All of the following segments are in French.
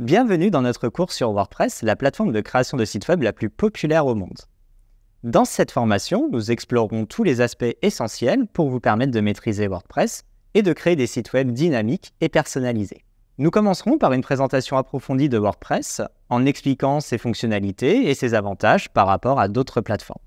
Bienvenue dans notre cours sur WordPress, la plateforme de création de sites web la plus populaire au monde. Dans cette formation, nous explorerons tous les aspects essentiels pour vous permettre de maîtriser WordPress et de créer des sites web dynamiques et personnalisés. Nous commencerons par une présentation approfondie de WordPress en expliquant ses fonctionnalités et ses avantages par rapport à d'autres plateformes.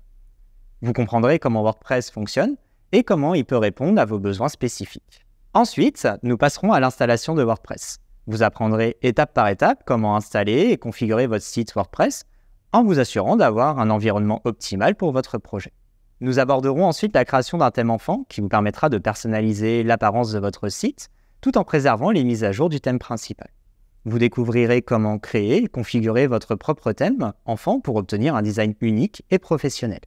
Vous comprendrez comment WordPress fonctionne et comment il peut répondre à vos besoins spécifiques. Ensuite, nous passerons à l'installation de WordPress. Vous apprendrez étape par étape comment installer et configurer votre site WordPress en vous assurant d'avoir un environnement optimal pour votre projet. Nous aborderons ensuite la création d'un thème enfant qui vous permettra de personnaliser l'apparence de votre site tout en préservant les mises à jour du thème principal. Vous découvrirez comment créer et configurer votre propre thème enfant pour obtenir un design unique et professionnel.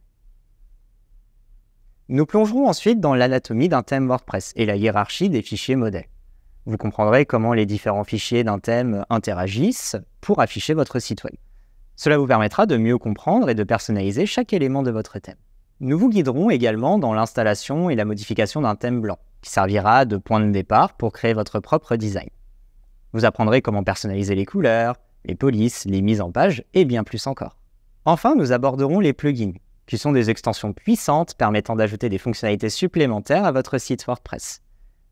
Nous plongerons ensuite dans l'anatomie d'un thème WordPress et la hiérarchie des fichiers modèles vous comprendrez comment les différents fichiers d'un thème interagissent pour afficher votre site web. Cela vous permettra de mieux comprendre et de personnaliser chaque élément de votre thème. Nous vous guiderons également dans l'installation et la modification d'un thème blanc, qui servira de point de départ pour créer votre propre design. Vous apprendrez comment personnaliser les couleurs, les polices, les mises en page et bien plus encore. Enfin, nous aborderons les plugins, qui sont des extensions puissantes permettant d'ajouter des fonctionnalités supplémentaires à votre site WordPress.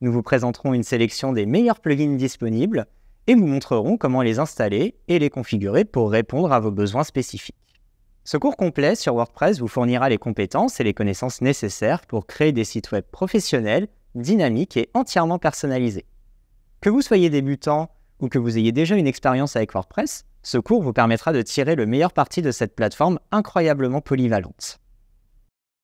Nous vous présenterons une sélection des meilleurs plugins disponibles et vous montrerons comment les installer et les configurer pour répondre à vos besoins spécifiques. Ce cours complet sur WordPress vous fournira les compétences et les connaissances nécessaires pour créer des sites web professionnels, dynamiques et entièrement personnalisés. Que vous soyez débutant ou que vous ayez déjà une expérience avec WordPress, ce cours vous permettra de tirer le meilleur parti de cette plateforme incroyablement polyvalente.